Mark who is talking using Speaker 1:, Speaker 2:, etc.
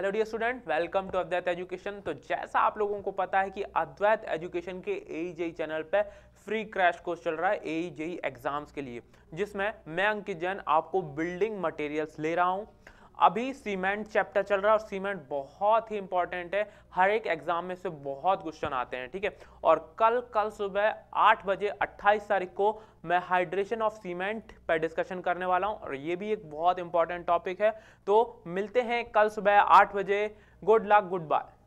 Speaker 1: hello dear student welcome to Advait education तो जैसा आप लोगों को पता है कि अद्वैत एजुकेशन के ए चैनल e पे फ्री क्रैश कोर्स चल रहा है ए एग्जाम्स e के लिए जिसमें मैं अंकित जैन आपको बिल्डिंग मटेरियल्स ले रहा हूँ अभी सीमेंट चैप्टर चल रहा है और सीमेंट बहुत ही इंपॉर्टेंट है हर एक एग्जाम में से बहुत क्वेश्चन आते हैं ठीक है और कल कल सुबह आठ बजे अट्ठाईस तारीख को मैं हाइड्रेशन ऑफ सीमेंट पर डिस्कशन करने वाला हूँ और ये भी एक बहुत इंपॉर्टेंट टॉपिक है तो मिलते हैं कल सुबह आठ बजे गुड लक गुड बाय